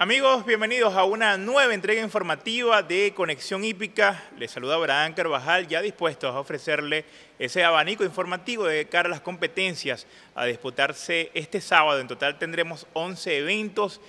Amigos, bienvenidos a una nueva entrega informativa de Conexión Hípica. Les saluda Abraham Carvajal, ya dispuestos a ofrecerle ese abanico informativo de cara a las competencias a disputarse este sábado. En total tendremos 11 eventos,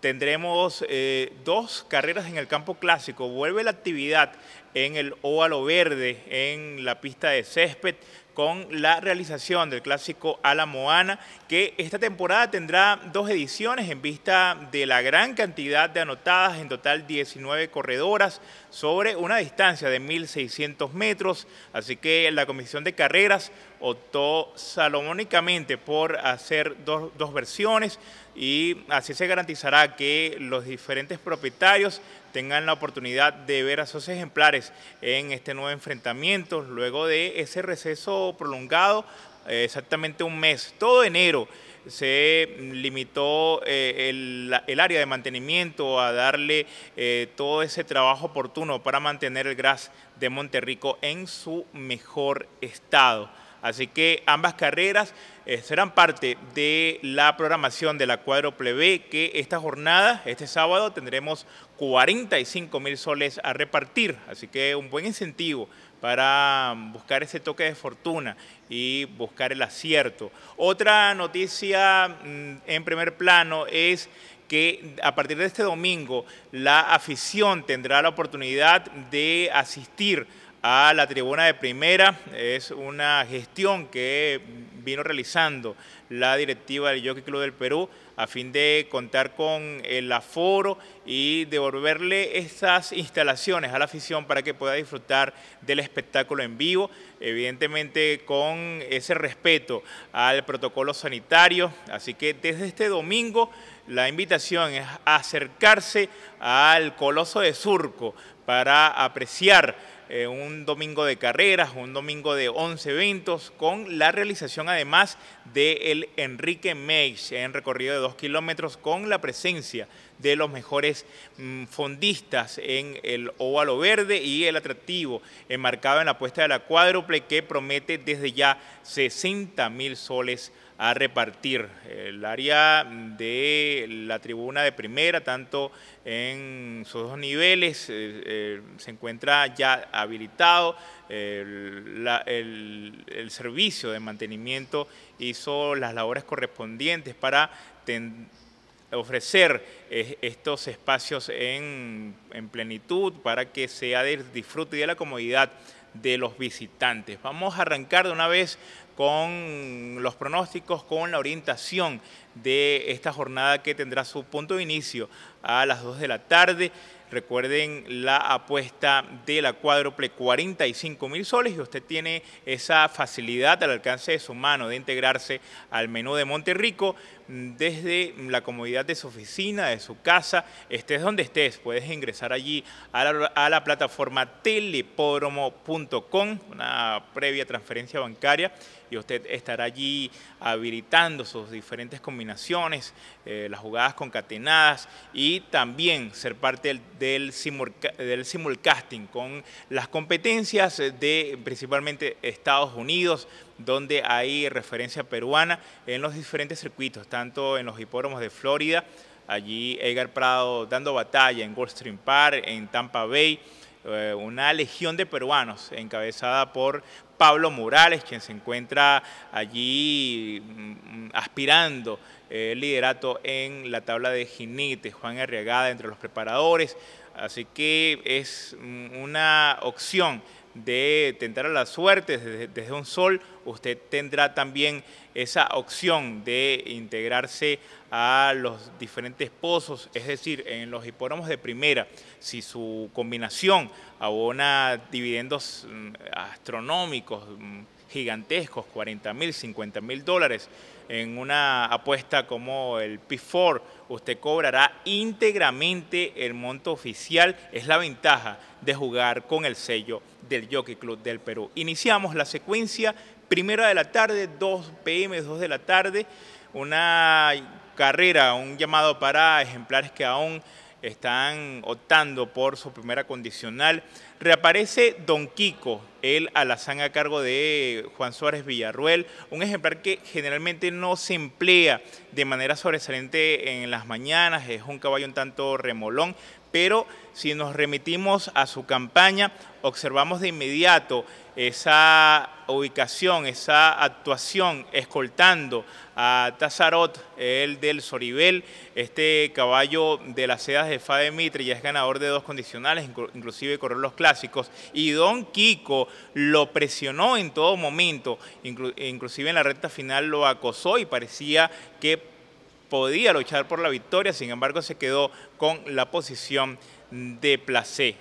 tendremos eh, dos carreras en el campo clásico. Vuelve la actividad en el óvalo verde, en la pista de césped con la realización del clásico Alamoana, Moana, que esta temporada tendrá dos ediciones en vista de la gran cantidad de anotadas, en total 19 corredoras, sobre una distancia de 1.600 metros. Así que la Comisión de Carreras optó salomónicamente por hacer dos, dos versiones y así se garantizará que los diferentes propietarios tengan la oportunidad de ver a sus ejemplares en este nuevo enfrentamiento luego de ese receso prolongado, eh, exactamente un mes, todo enero se limitó eh, el, área de mantenimiento a darle eh, todo ese trabajo oportuno para mantener el gras de Monterrico en su mejor estado. Así que ambas carreras serán parte de la programación de la Cuadro B que esta jornada, este sábado, tendremos 45 mil soles a repartir. Así que un buen incentivo para buscar ese toque de fortuna y buscar el acierto. Otra noticia mm, en primer plano es que a partir de este domingo la afición tendrá la oportunidad de asistir a la tribuna de primera. Es una gestión que vino realizando la directiva del Jockey Club del Perú a fin de contar con el aforo y devolverle estas instalaciones a la afición para que pueda disfrutar del espectáculo en vivo, evidentemente con ese respeto al protocolo sanitario. Así que desde este domingo la invitación es acercarse al Coloso de Surco para apreciar eh, un domingo de carreras, un domingo de 11 eventos, con la realización además del Enrique Meix en recorrido de 2 kilómetros, con la presencia de los mejores mm, fondistas en el óvalo verde y el atractivo enmarcado en la apuesta de la cuádruple que promete desde ya 60 mil soles a repartir el área de la tribuna de primera, tanto en sus dos niveles, eh, eh, se encuentra ya habilitado. el, servicio de mantenimiento hizo las labores correspondientes para ofrecer eh, estos espacios en, en plenitud para que sea del disfrute y de la comodidad de los visitantes. Vamos a arrancar de una vez con los pronósticos, con la orientación de esta jornada que tendrá su punto de inicio a las 2 de la tarde. Recuerden la apuesta de la cuádruple 45 mil soles y usted tiene esa facilidad al alcance de su mano de integrarse al menú de Monterrico desde la comodidad de su oficina, de su casa, estés donde estés, puedes ingresar allí a la, plataforma telepodromo.com... una previa transferencia bancaria, y usted estará allí habilitando sus diferentes combinaciones, eh, las jugadas concatenadas y también ser parte del simulcasting con las competencias de principalmente Estados Unidos, donde hay referencia peruana en los diferentes circuitos, tanto en los hipódromos de Florida, allí Edgar Prado dando batalla en Goldstream Park, en Tampa Bay, eh, una legión de peruanos encabezada por Pablo Morales, quien se encuentra allí mm, mm, aspirando eh, el liderato en la tabla de jinete, Juan Arriagada entre los preparadores, así que es mm, una opción de tentar a la suerte desde, un sol, usted tendrá también esa opción de integrarse a los diferentes pozos, es decir, en los hipódromos de primera, si su combinación abona dividendos mm, astronómicos, mm, gigantescos, 40 mil, 50 mil dólares, en una apuesta como el P4, usted cobrará íntegramente el monto oficial. Es la ventaja de jugar con el sello del Jockey Club del Perú. Iniciamos la secuencia, primera de la tarde, 2 pm, 2 de la tarde, una carrera, un llamado para ejemplares que aún están optando por su primera condicional. Reaparece Don Kiko, el alazán a cargo de Juan Suárez Villarruel, un ejemplar que generalmente no se emplea de manera sobresaliente en las mañanas, es un caballo un tanto remolón, pero si nos remitimos a su campaña, observamos de inmediato esa ubicación, esa actuación escoltando a Tazarot, el del Soribel, este caballo de las sedas de de Mitre, ya es ganador de dos condicionales, inclusive correr los clásicos, y Don Kiko, lo presionó en todo momento, inclusive en la recta final lo acosó y parecía que podía luchar por la victoria, sin embargo se quedó con la posición de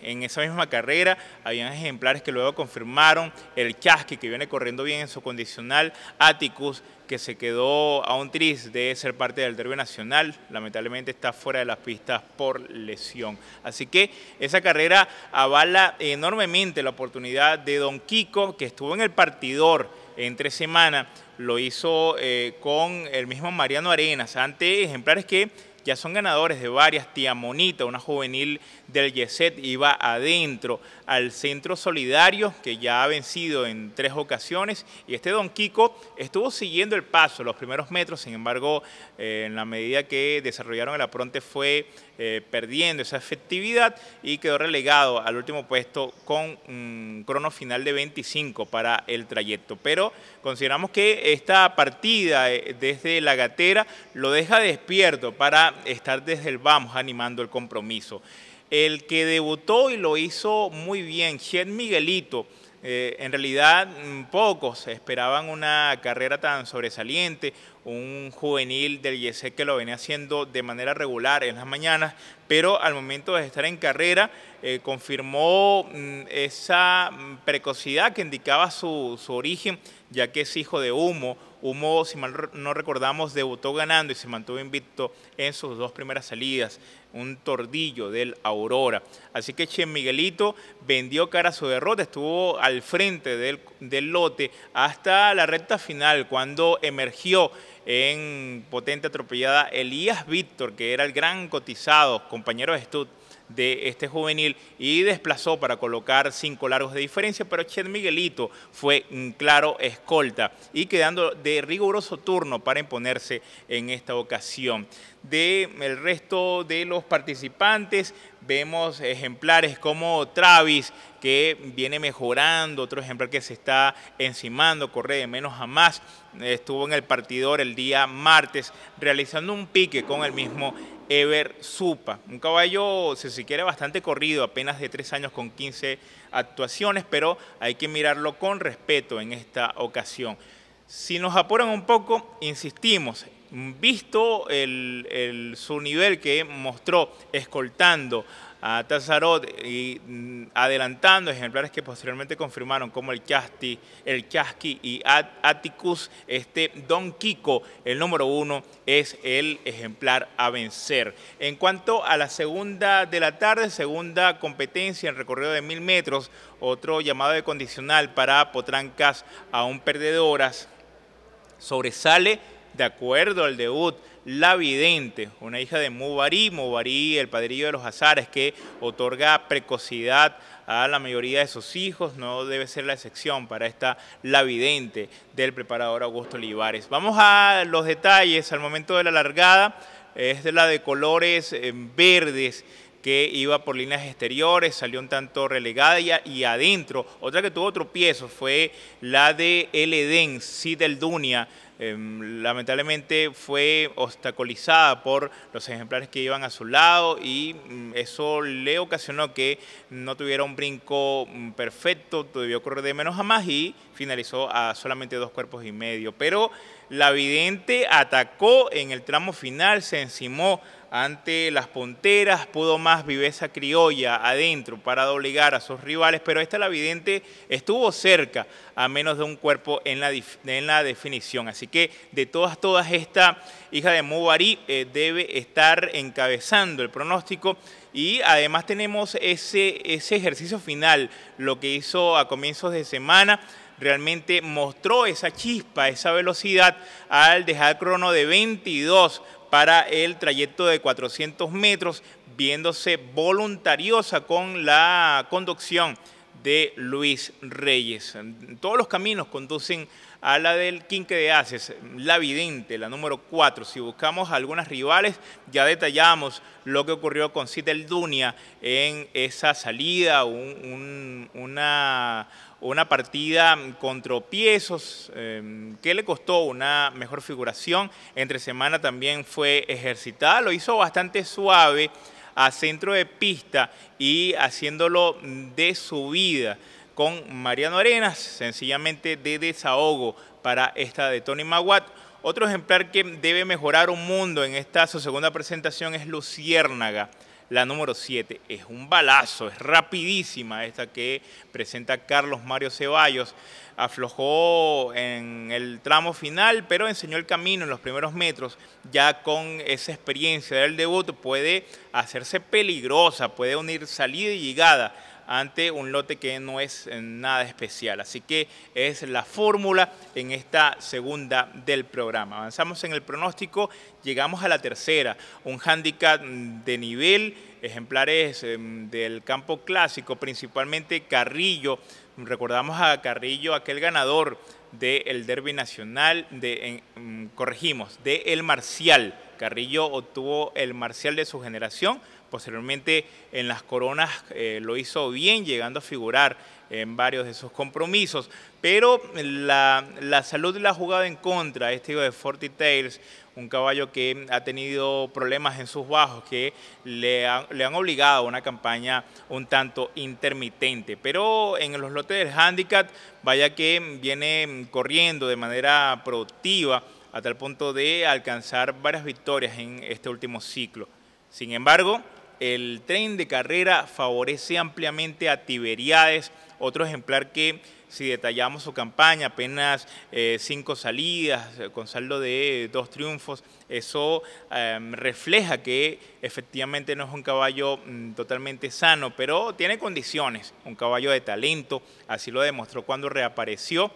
En esa misma carrera habían ejemplares que luego confirmaron el Chasqui, que viene corriendo bien en su condicional, Atticus, que se quedó a un tris de ser parte del derby nacional, lamentablemente está fuera de las pistas por lesión. Así que esa carrera avala enormemente la oportunidad de Don Kiko, que estuvo en el partidor entre semana, lo hizo eh, con el mismo Mariano Arenas, ante ejemplares que ya son ganadores de varias, Tiamonita, una juvenil del YESET iba adentro al Centro Solidario, que ya ha vencido en tres ocasiones, y este don Kiko estuvo siguiendo el paso, los primeros metros, sin embargo, eh, en la medida que desarrollaron el apronte fue eh, perdiendo esa efectividad y quedó relegado al último puesto con un crono final de 25 para el trayecto. Pero consideramos que esta partida eh, desde la gatera lo deja despierto para estar desde el vamos animando el compromiso. El que debutó y lo hizo muy bien, Chet Miguelito. Eh, en realidad mm, pocos esperaban una carrera tan sobresaliente, un juvenil del Yesé que lo venía haciendo de manera regular en las mañanas, pero al momento de estar en carrera eh, confirmó mm, esa mm, precocidad que indicaba su, su origen, ya que es hijo de Humo. Humo, si mal no recordamos, debutó ganando y se mantuvo invicto en sus dos primeras salidas un tordillo del Aurora. Así que Che Miguelito vendió cara a su derrota, estuvo al frente del, lote hasta la recta final, cuando emergió en potente atropellada Elías Víctor, que era el gran cotizado, compañero de Stud de este juvenil y desplazó para colocar cinco largos de diferencia, pero Chet Miguelito fue un mm, claro escolta y quedando de riguroso turno para imponerse en esta ocasión. De el resto de los participantes vemos ejemplares como Travis que viene mejorando, otro ejemplar que se está encimando, corre de menos a más, estuvo en el partidor el día martes realizando un pique con el mismo Ever Supa. Un caballo, si se quiere, bastante corrido, apenas de tres años con 15 actuaciones, pero hay que mirarlo con respeto en esta ocasión. Si nos apuran un poco, insistimos, visto el, su nivel que mostró escoltando a Tazarot y mm, adelantando ejemplares que posteriormente confirmaron como el Chasti, el Chasqui y Aticus, Atticus, este Don Kiko, el número uno, es el ejemplar a vencer. En cuanto a la segunda de la tarde, segunda competencia en recorrido de mil metros, otro llamado de condicional para potrancas aún perdedoras, sobresale de acuerdo al debut, la vidente, una hija de Mubarí, Mubarí, el padrillo de los azares, que otorga precocidad a la mayoría de sus hijos, no debe ser la excepción para esta la vidente del preparador Augusto Olivares. Vamos a los detalles al momento de la largada, es de la de colores eh, verdes que iba por líneas exteriores, salió un tanto relegada y, adentro. Otra que tuvo otro piezo, fue la de El Edén, del Dunia, Em, lamentablemente fue obstaculizada por los ejemplares que iban a su lado y mm, eso le ocasionó que no tuviera un brinco mm, perfecto, debió correr de menos a más y finalizó a solamente dos cuerpos y medio. Pero la vidente atacó en el tramo final, se encimó ante las punteras, pudo más viveza criolla adentro para doblegar a sus rivales, pero esta la vidente estuvo cerca a menos de un cuerpo en la, en la definición. Así que de todas, todas, esta hija de Mubari eh, debe estar encabezando el pronóstico. Y además tenemos ese, ese ejercicio final, lo que hizo a comienzos de semana realmente mostró esa chispa, esa velocidad al dejar crono de 22 para el trayecto de 400 metros, viéndose voluntariosa con la conducción de Luis Reyes. Todos los caminos conducen a la del Quinque de haces la vidente, la número 4. Si buscamos algunas rivales, ya detallamos lo que ocurrió con Citel Dunia en esa salida, una una partida con tropiezos em, que le costó una mejor figuración. Entre semana también fue ejercitada, lo hizo bastante suave a centro de pista y haciéndolo de subida con Mariano Arenas, sencillamente de desahogo para esta de Tony Maguat. Otro ejemplar que debe mejorar un mundo en esta su segunda presentación es Luciérnaga. La número 7 es un balazo, es rapidísima esta que presenta Carlos Mario Ceballos. Aflojó en el tramo final, pero enseñó el camino en los primeros metros. Ya con esa experiencia del debut puede hacerse peligrosa, puede unir salida y llegada ante un lote que no es eh, nada especial. Así que es la fórmula en esta segunda del programa. Avanzamos en el pronóstico, llegamos a la tercera, un handicap mm, de nivel, ejemplares em, del campo clásico, principalmente Carrillo. Recordamos a Carrillo, aquel ganador del Derby Nacional, de, mm, corregimos, de El Marcial. Carrillo obtuvo el Marcial de su generación Posteriormente en las coronas eh, lo hizo bien, llegando a figurar en varios de sus compromisos, pero la, salud la ha jugado en contra, este de Forty tails, un caballo que ha tenido problemas en sus bajos, que le, le han obligado a una campaña un tanto intermitente, pero en los lotes del handicap, vaya que viene corriendo de manera productiva, hasta el punto de alcanzar varias victorias en este último ciclo. Sin embargo, el tren de carrera favorece ampliamente a Tiberiades, otro ejemplar que si detallamos su campaña, apenas eh, cinco salidas, eh, con saldo de dos triunfos, eso em, refleja que efectivamente no es un caballo mm, totalmente sano, pero tiene condiciones, un caballo de talento, así lo demostró cuando reapareció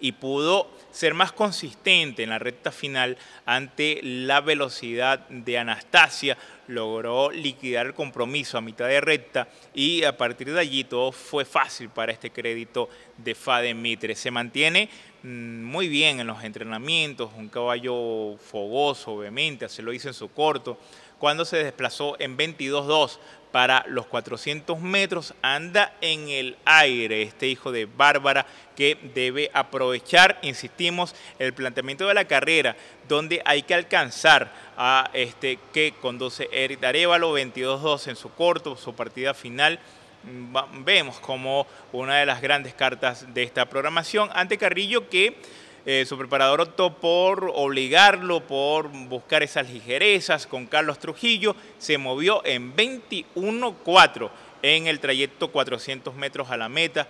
y pudo ser más consistente en la recta final ante la velocidad de Anastasia, logró liquidar el compromiso a mitad de recta y a partir de allí todo fue fácil para este crédito de Fade Mitre. Se mantiene mm, muy bien en los entrenamientos, un caballo fogoso, obviamente, así lo hizo en su corto, cuando se desplazó en 22-2 para los 400 metros. Anda en el aire este hijo de Bárbara que debe aprovechar, insistimos, el planteamiento de la carrera, donde hay que alcanzar a este que conduce Eric Arevalo 22-2 en su corto, su partida final mm, vemos como una de las grandes cartas de esta programación ante Carrillo que eh, su preparador optó por obligarlo, por buscar esas ligerezas con Carlos Trujillo. Se movió en 21-4 en el trayecto 400 metros a la meta.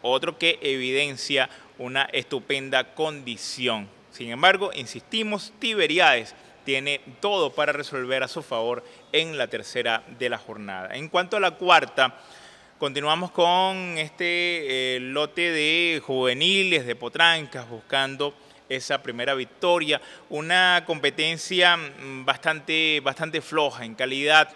Otro que evidencia una estupenda condición. Sin embargo, insistimos, Tiberiades tiene todo para resolver a su favor en la tercera de la jornada. En cuanto a la cuarta, Continuamos con este eh, lote de juveniles de Potrancas buscando esa primera victoria. Una competencia mm, bastante, bastante floja en calidad,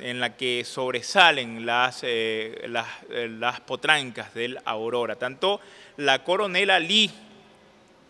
en la que sobresalen las, eh, eh, las potrancas del Aurora. Tanto la coronela Lee,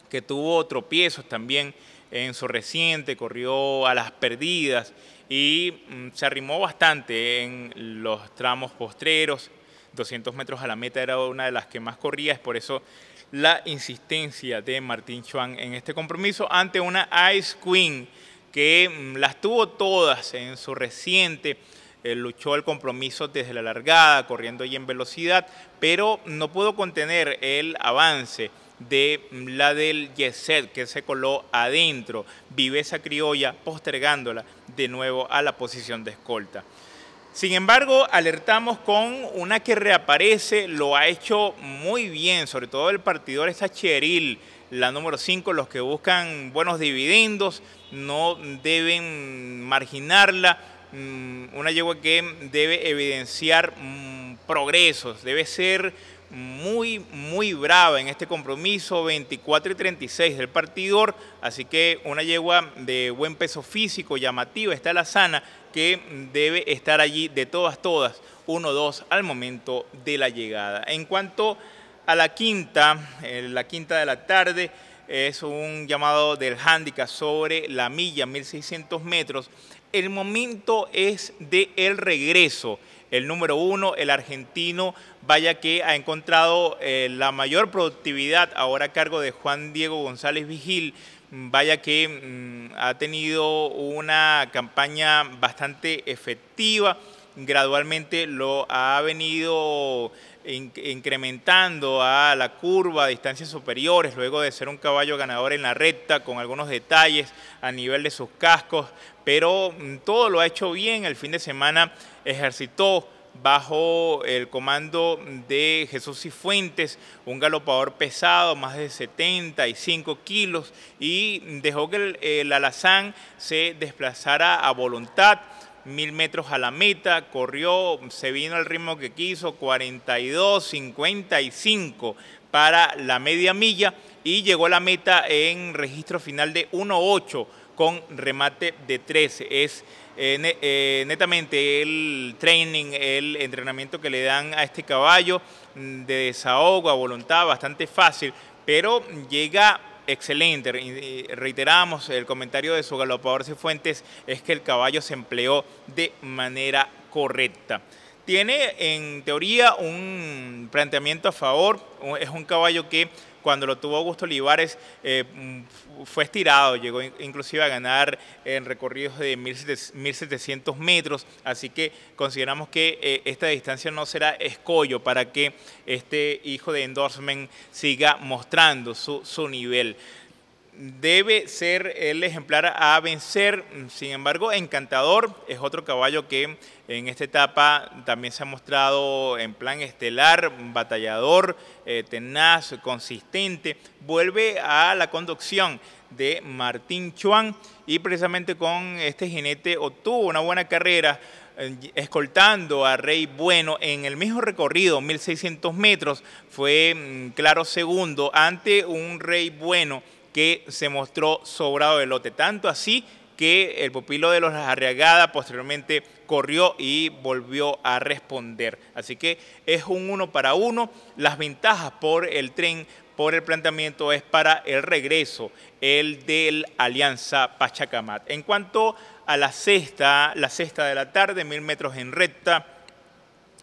que tuvo tropiezos también en su reciente, corrió a las perdidas y mm, se arrimó bastante en los tramos postreros. 200 metros a la meta era una de las que más corría, es por eso la insistencia de Martín Chuan en este compromiso ante una Ice Queen que mm, las tuvo todas en su reciente. Eh, luchó el compromiso desde la largada, corriendo y en velocidad, pero no pudo contener el avance de mm, la del Yeset que se coló adentro. vive esa criolla postergándola de nuevo a la posición de escolta. Sin embargo, alertamos con una que reaparece, lo ha hecho muy bien, sobre todo el partidor está la número 5, los que buscan buenos dividendos, no deben marginarla, mm, una yegua que debe evidenciar mm, progresos, debe ser muy, muy brava en este compromiso, 24 y 36 del partidor, así que una yegua de buen peso físico, llamativa, está la sana, que debe estar allí de todas, todas, 1-2 al momento de la llegada. En cuanto a la quinta, eh, la quinta de la tarde, es un llamado del handicap sobre la milla, 1600 metros. El momento es de el regreso el número uno, el argentino, vaya que ha encontrado eh, la mayor productividad ahora a cargo de Juan Diego González Vigil, mm, vaya que mm, ha tenido una campaña bastante efectiva, gradualmente lo ha venido incrementando a la curva a distancias superiores, luego de ser un caballo ganador en la recta, con algunos detalles a nivel de sus cascos, pero mm, todo lo ha hecho bien. El fin de semana ejercitó bajo el comando de Jesús Cifuentes, un galopador pesado, más de 75 kilos, y dejó que el, alazán se desplazara a voluntad mil metros a la meta, corrió, se vino al ritmo que quiso, 42, 55 para la media milla y llegó a la meta en registro final de 1.8 con remate de 13. Es eh, eh, netamente el training, el entrenamiento que le dan a este caballo mm, de desahogo a voluntad, bastante fácil, pero llega excelente. Eh, reiteramos el comentario de su galopador Cifuentes, es que el caballo se empleó de manera correcta. Tiene en teoría un planteamiento a favor, es un caballo que cuando lo tuvo Augusto Olivares eh, mm, fue estirado, llegó inclusive a ganar en recorridos de 1700 metros, así que consideramos que eh, esta distancia no será escollo para que este hijo de endorsement siga mostrando su nivel debe ser el ejemplar a vencer. Sin embargo, Encantador es otro caballo que en esta etapa también se ha mostrado en plan estelar, batallador, eh, tenaz, consistente. Vuelve a la conducción de Martín Chuan y precisamente con este jinete obtuvo una buena carrera eh, escoltando a Rey Bueno en el mismo recorrido, 1600 metros, fue mm, claro segundo ante un Rey Bueno que se mostró sobrado de lote, tanto así que el pupilo de los Arriagada posteriormente corrió y volvió a responder. Así que es un uno para uno. Las ventajas por el tren, por el planteamiento, es para el regreso, el del Alianza Pachacamat. En cuanto a la sexta, la sexta de la tarde, mil metros en recta,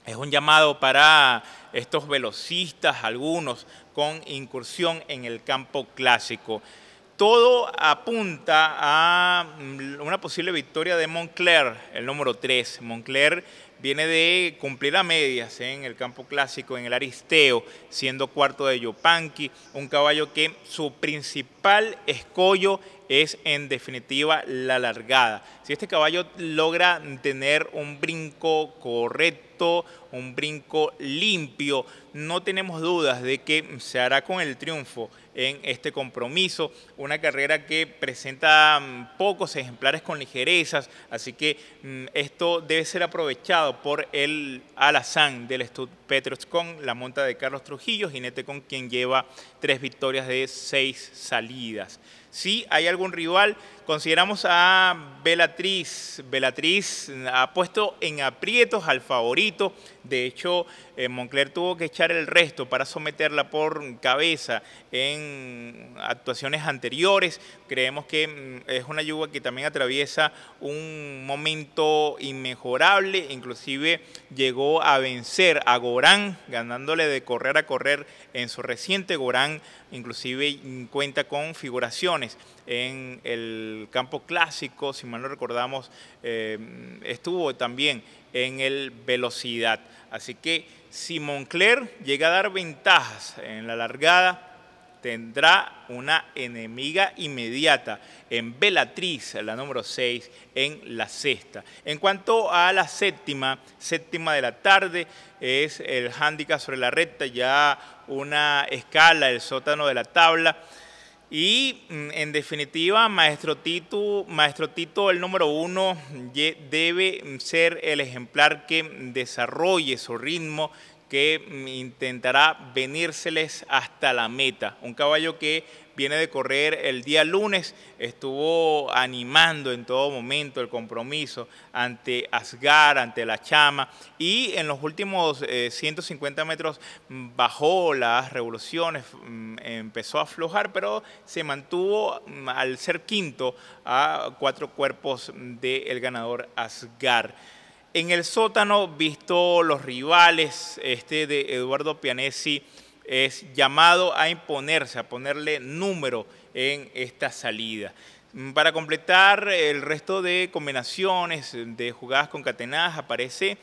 es un llamado para estos velocistas, algunos con incursión en el campo clásico. Todo apunta a mm, una posible victoria de montclair el número 3. montclair viene de cumplir a medias ¿eh? en el campo clásico, en el Aristeo, siendo cuarto de Yopanqui, un caballo que su principal escollo es en definitiva la largada. Si este caballo logra tener un brinco correcto, un brinco limpio, no tenemos dudas de que se hará con el triunfo en este compromiso, una carrera que presenta mm, pocos ejemplares con ligerezas, así que mm, esto debe ser aprovechado por el alazán del Stud Petros con la monta de Carlos Trujillo, jinete con quien lleva tres victorias de seis salidas. Si hay algún rival, consideramos a Belatriz. Belatriz ha puesto en aprietos al favorito. De hecho, eh, Moncler tuvo que echar el resto para someterla por cabeza en actuaciones anteriores. Creemos que mm, es una yuga que también atraviesa un momento inmejorable. Inclusive llegó a vencer a Gorán, ganándole de correr a correr en su reciente Gorán inclusive mm, cuenta con figuraciones en el campo clásico, si mal no recordamos, em, estuvo también en el velocidad. Así que si Moncler llega a dar ventajas en la largada, tendrá una enemiga inmediata en Belatriz, la número 6, en la sexta. En cuanto a la séptima, séptima de la tarde, es el hándicap sobre la recta, ya una escala, el sótano de la tabla. Y mm, en definitiva, Maestro Tito, Maestro Tito, el número uno, debe ser el ejemplar que desarrolle su ritmo, que mm, intentará venírseles hasta la meta. Un caballo que viene de correr el día lunes, estuvo animando en todo momento el compromiso ante Asgar, ante la Chama, y en los últimos 150 eh, metros mm, bajó las revoluciones, mm, empezó a aflojar, pero se mantuvo mm, al ser quinto a cuatro cuerpos del ganador Asgar. En el sótano, visto los rivales, este de Eduardo Pianesi, es llamado a imponerse, a ponerle número en esta salida. Para completar el resto de combinaciones de jugadas concatenadas aparece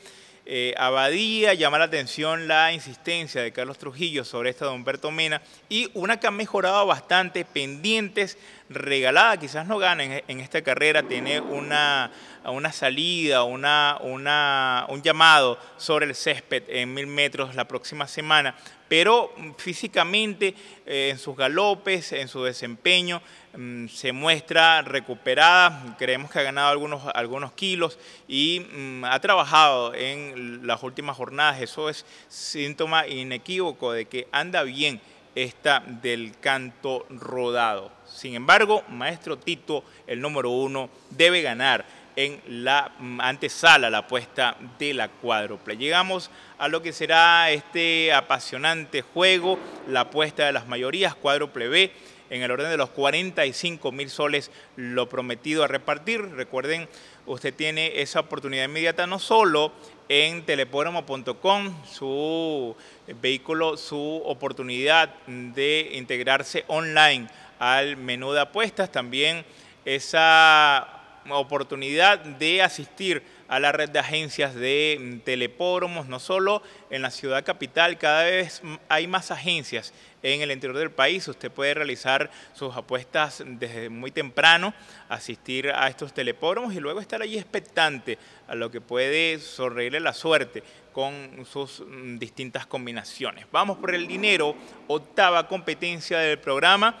eh, Abadía, llama la atención la insistencia de Carlos Trujillo sobre esta de Humberto Mena y una que ha mejorado bastante, pendientes, regalada, quizás no gane en esta carrera, tiene una una salida, una, un llamado sobre el césped en mil metros la próxima semana, pero mm, físicamente eh, en sus galopes, en su desempeño, mm, se muestra recuperada, creemos que ha ganado algunos, algunos kilos y mm, ha trabajado en las últimas jornadas, eso es síntoma inequívoco de que anda bien esta del canto rodado. Sin embargo, maestro Tito, el número uno, debe ganar en la antesala, la apuesta de la cuádruple. Llegamos a lo que será este apasionante juego, la apuesta de las mayorías, cuádruple B, en el orden de los 45 mil soles, lo prometido a repartir. Recuerden, usted tiene esa oportunidad inmediata no solo en telepódromo.com su vehículo, su oportunidad de integrarse online al menú de apuestas, también esa oportunidad de asistir a la red de agencias de mm, telepóromos, no solo en la ciudad capital, cada vez hay más agencias en el interior del país. Usted puede realizar sus apuestas desde muy temprano, asistir a estos telepóromos y luego estar allí expectante a lo que puede sonreírle la suerte con sus mm, distintas combinaciones. Vamos por el dinero, octava competencia del programa.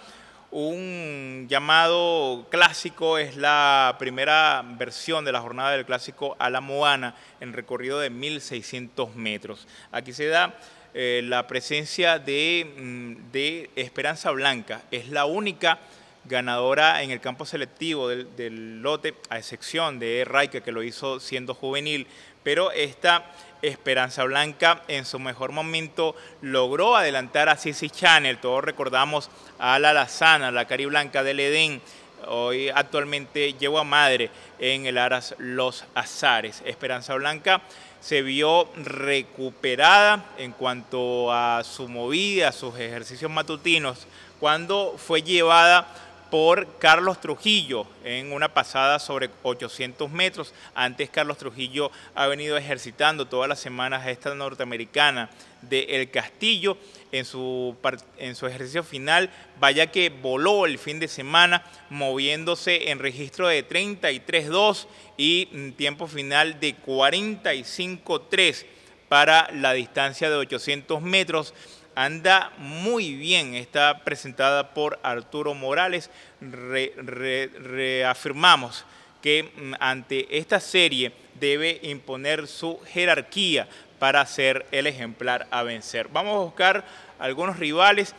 Un llamado clásico es la primera versión de la jornada del clásico a la Moana en recorrido de 1600 metros. Aquí se da eh, la presencia de, mm, de Esperanza Blanca, es la única ganadora en el campo selectivo del, lote, a excepción de Raike, que lo hizo siendo juvenil, pero esta Esperanza Blanca en su mejor momento logró adelantar a Sisi Channel, todos recordamos a la Lazana, la Cari Blanca del Edén, hoy actualmente llevo a madre en el Aras Los Azares. Esperanza Blanca se vio recuperada en cuanto a su movida, a sus ejercicios matutinos, cuando fue llevada por Carlos Trujillo en una pasada sobre 800 metros. Antes Carlos Trujillo ha venido ejercitando todas las semanas a esta norteamericana de El Castillo en su, en su ejercicio final, vaya que voló el fin de semana moviéndose en registro de 33.2 y tiempo final de 45.3 para la distancia de 800 metros anda muy bien. Está presentada por Arturo Morales. reafirmamos que mm, ante esta serie debe imponer su jerarquía para ser el ejemplar a vencer. Vamos a buscar algunos rivales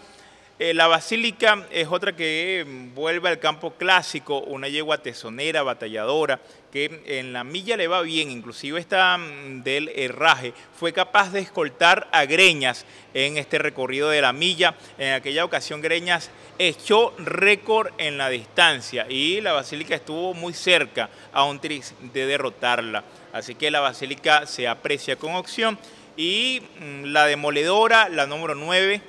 eh, la basílica es otra que mm, vuelve al campo clásico, una yegua tesonera, batalladora, que en la milla le va bien, inclusive esta mm, del herraje, fue capaz de escoltar a Greñas en este recorrido de la milla. En aquella ocasión Greñas echó récord en la distancia y la Basílica estuvo muy cerca a un tris de derrotarla. Así que la Basílica se aprecia con opción y mm, la demoledora, la número 9,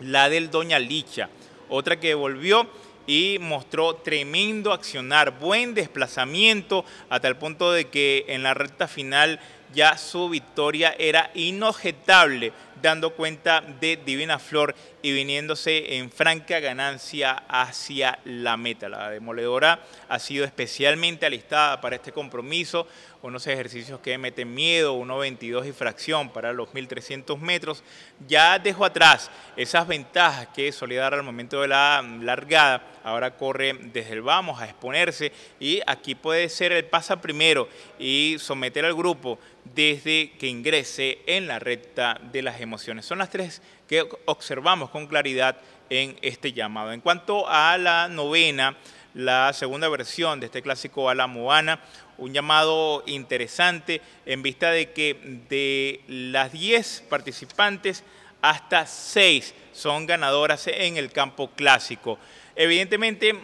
la del Doña Licha, otra que volvió y mostró tremendo accionar, buen desplazamiento, hasta el punto de que en la recta final ya su victoria era inobjetable, dando cuenta de Divina Flor y viniéndose en franca ganancia hacia la meta. La demoledora ha sido especialmente alistada para este compromiso, unos ejercicios que meten miedo, 1.22 y fracción para los 1.300 metros. Ya dejó atrás esas ventajas que solía dar al momento de la largada. Ahora corre desde el vamos a exponerse y aquí puede ser el pasa primero y someter al grupo desde que ingrese en la recta de las emociones. Son las tres que observamos con claridad en este llamado. En cuanto a la novena, la segunda versión de este clásico a la Moana, un llamado interesante en vista de que de las 10 participantes hasta 6 son ganadoras en el campo clásico. Evidentemente, mm,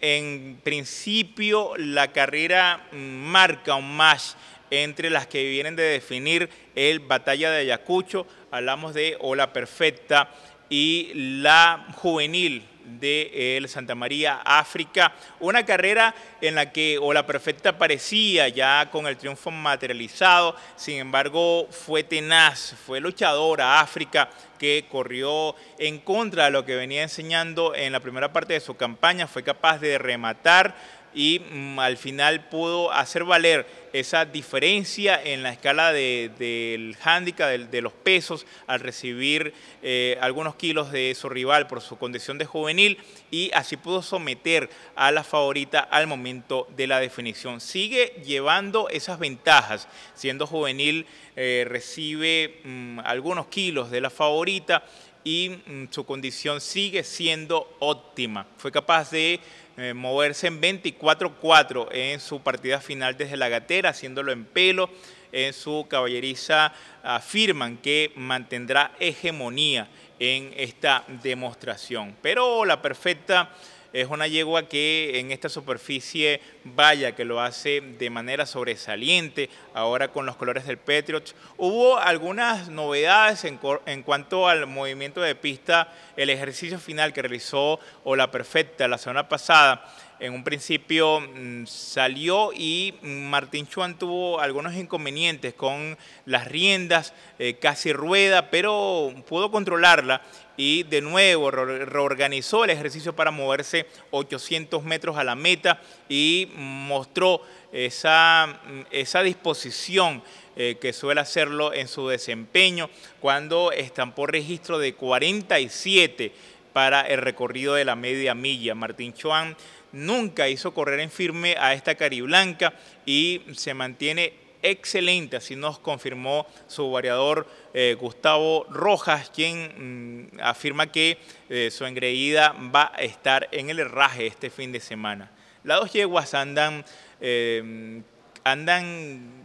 en principio la carrera mm, marca un match entre las que vienen de definir el Batalla de Ayacucho, hablamos de Ola Perfecta y la Juvenil de el eh, Santa María África. Una carrera en la que o la perfecta parecía ya con el triunfo materializado, sin embargo fue tenaz, fue luchadora África que corrió en contra de lo que venía enseñando en la primera parte de su campaña, fue capaz de rematar y mm, al final pudo hacer valer esa diferencia en la escala del hándicap, de, los pesos, al recibir eh, algunos kilos de su rival por su condición de juvenil y así pudo someter a la favorita al momento de la definición. Sigue llevando esas ventajas, siendo juvenil eh, recibe mm, algunos kilos de la favorita y mm, su condición sigue siendo óptima. Fue capaz de eh, moverse en 24-4 en su partida final desde la gatera, haciéndolo en pelo. En su caballeriza ah, afirman que mantendrá hegemonía en esta demostración. Pero la perfecta es una yegua que en esta superficie vaya, que lo hace de manera sobresaliente, ahora con los colores del Petriot. Hubo algunas novedades en, en cuanto al movimiento de pista, el ejercicio final que realizó o la perfecta la semana pasada en un principio mm, salió y mm, Martín Chuan tuvo algunos inconvenientes con las riendas, eh, casi rueda, pero pudo controlarla y de nuevo reorganizó el ejercicio para moverse 800 metros a la meta y mostró esa, mm, esa disposición eh, que suele hacerlo en su desempeño cuando estampó registro de 47 para el recorrido de la media milla. Martín Chuan nunca hizo correr en firme a esta cariblanca y se mantiene excelente, así nos confirmó su variador eh, Gustavo Rojas, quien mm, afirma que eh, su engreída va a estar en el herraje este fin de semana. Las dos yeguas andan, eh, andan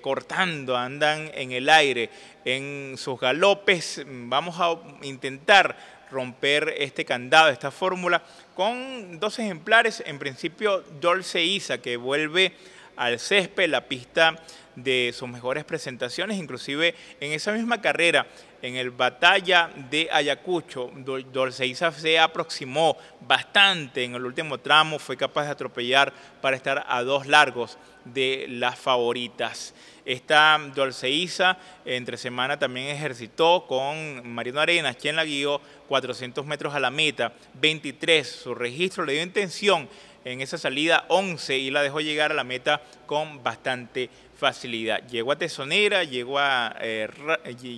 cortando, andan en el aire, en sus galopes. Mm, vamos a intentar romper este candado, esta fórmula, con dos ejemplares. En principio, Dolce Isa, que vuelve al césped, la pista de sus mejores presentaciones, inclusive en esa misma carrera, en el Batalla de Ayacucho, Dolce Isa se aproximó bastante en el último tramo, fue capaz de atropellar para estar a dos largos de las favoritas. Esta Dolceiza entre semana también ejercitó con Marino Arenas, quien la guió 400 metros a la meta, 23, su registro le dio intención en esa salida 11 y la dejó llegar a la meta con bastante facilidad. Llegó a tesonera, llegó a, eh,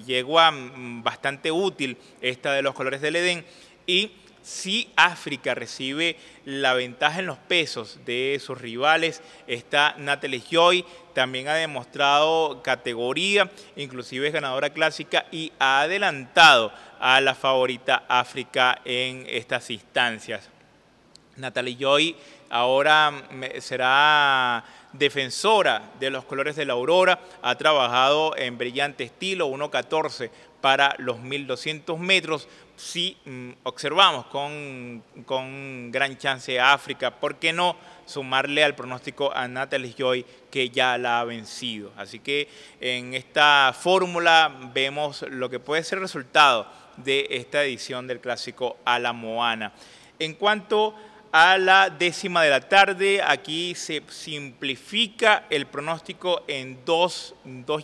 llegó a mm, bastante útil esta de los colores del Edén y si África recibe la ventaja en los pesos de sus rivales, está Natalie Joy, también ha demostrado categoría, inclusive es ganadora clásica y ha adelantado a la favorita África en estas instancias. Natalie Joy ahora mm, eh, será defensora de los colores de la aurora, ha trabajado en brillante estilo, 1.14 para los 1.200 metros. Si mm, observamos con, gran chance a África, ¿por qué no sumarle al pronóstico a Natalie Joy que ya la ha vencido? Así que en esta fórmula vemos lo que puede ser resultado de esta edición del clásico a Moana. En cuanto a la décima de la tarde. Aquí se simplifica el pronóstico en dos,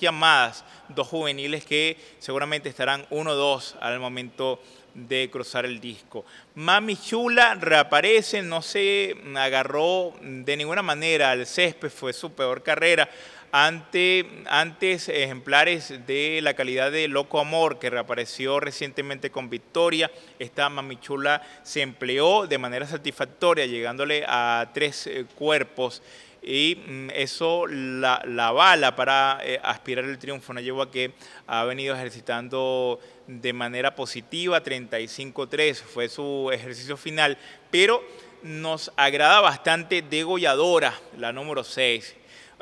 llamadas, dos juveniles que seguramente estarán uno o dos al momento de cruzar el disco. Mami Chula reaparece, no se agarró de ninguna manera al césped, fue su peor carrera antes ejemplares de la calidad de Loco Amor que reapareció recientemente con Victoria. Esta mamichula se empleó de manera satisfactoria, llegándole a tres eh, cuerpos y mm, eso la, bala para eh, aspirar el triunfo, una a que ha venido ejercitando de manera positiva, 35-3 fue su ejercicio final, pero nos agrada bastante degolladora, la número 6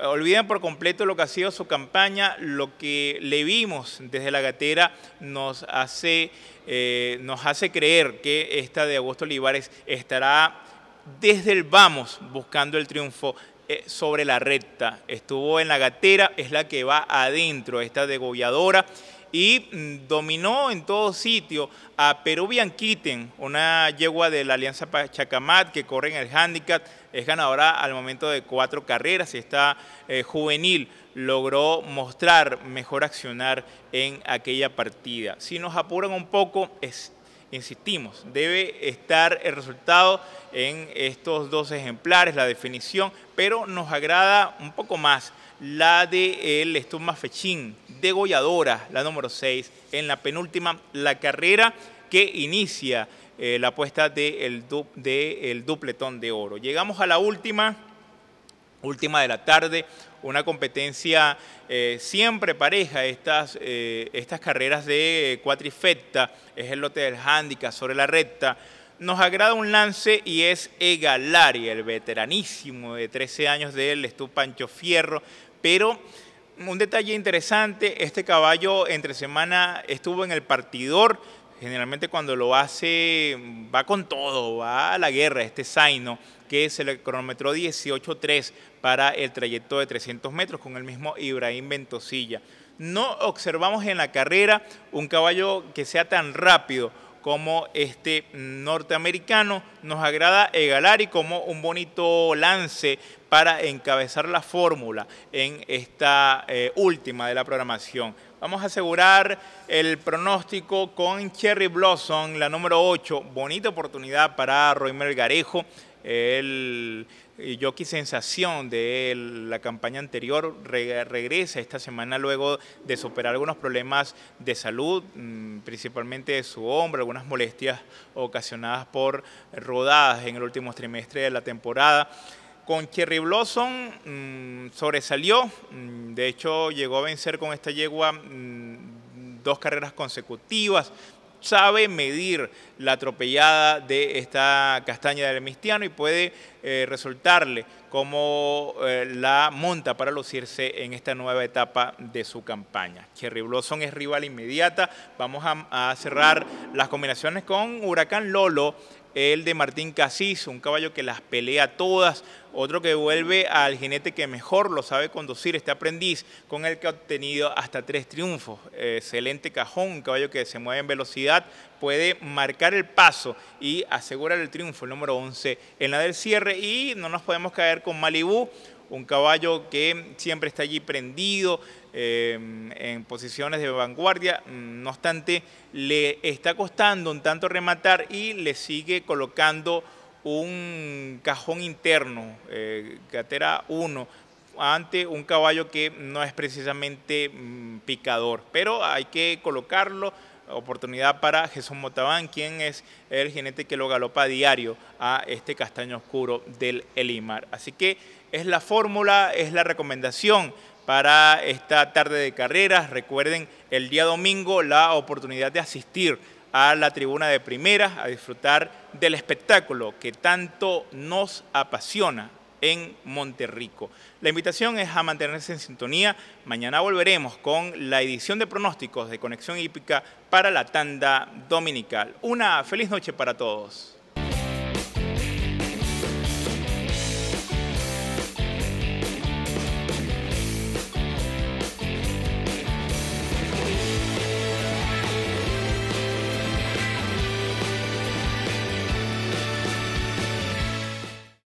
olvidan por completo lo que ha sido su campaña, lo que le vimos desde la gatera nos hace, eh, nos hace creer que esta de Augusto Olivares estará desde el vamos buscando el triunfo eh, sobre la recta. Estuvo en la gatera, es la que va adentro, esta degolladora. Y mm, dominó en todo sitio a Peruvian Bianquiten, una yegua de la Alianza Chacamat que corre en el handicap es ganadora al momento de cuatro carreras y esta eh, juvenil logró mostrar mejor accionar en aquella partida. Si nos apuran un poco, insistimos, debe estar el resultado en estos dos ejemplares, la definición, pero nos agrada un poco más la de el Estuma Fechín, degolladora, la número 6, en la penúltima, la carrera que inicia eh, la apuesta del dupletón de oro. Llegamos a la última, última de la tarde, una competencia eh, siempre pareja, estas, eh, estas carreras de cuatrifecta, es el lote del handicap sobre la recta. Nos agrada un lance y es Egalari, el veteranísimo de 13 años de él, Estuvo Pancho Fierro, pero un detalle interesante, este caballo entre semana estuvo en el partidor, Generalmente cuando lo hace mm, va con todo, va a la guerra, este Zaino, que se le cronometró 18.3 para el trayecto de 300 metros con el mismo Ibrahim Ventosilla. No observamos en la carrera un caballo que sea tan rápido como este norteamericano. Nos agrada Egalari como un bonito lance para encabezar la fórmula en esta eh, última de la programación. Vamos a asegurar el pronóstico con Cherry Blossom, la número 8. Bonita oportunidad para Roy Melgarejo, el jockey sensación de la campaña anterior. regresa esta semana luego de superar algunos problemas de salud, mm, principalmente de su hombro, algunas molestias ocasionadas por rodadas en el último trimestre de la temporada. Con Cherry Blossom mm, sobresalió, mm, de hecho llegó a vencer con esta yegua mm, dos carreras consecutivas, sabe medir la atropellada de esta castaña del Mistiano y puede eh, resultarle como eh, la monta para lucirse en esta nueva etapa de su campaña. Cherry Blossom es rival inmediata. Vamos a, a cerrar las combinaciones con Huracán Lolo el de Martín Casís, un caballo que las pelea todas, otro que vuelve al jinete que mejor lo sabe conducir, este aprendiz, con el que ha obtenido hasta tres triunfos. Excelente cajón, un caballo que se mueve en velocidad, puede marcar el paso y asegurar el triunfo, el número 11 en la del cierre. Y no nos podemos caer con Malibú, un caballo que siempre está allí prendido, eh, en posiciones de vanguardia, mm, no obstante, le está costando un tanto rematar y le sigue colocando un cajón interno, eh, gatera 1, ante un caballo que no es precisamente mm, picador, pero hay que colocarlo. Oportunidad para Jesús Motabán, quien es el jinete que lo galopa a diario a este castaño oscuro del Elimar. Así que es la fórmula, es la recomendación para esta tarde de carreras. Recuerden el día domingo la oportunidad de asistir a la tribuna de primeras a disfrutar del espectáculo que tanto nos apasiona en Monterrico. La invitación es a mantenerse en sintonía. Mañana volveremos con la edición de pronósticos de Conexión Hípica para la tanda dominical. Una feliz noche para todos.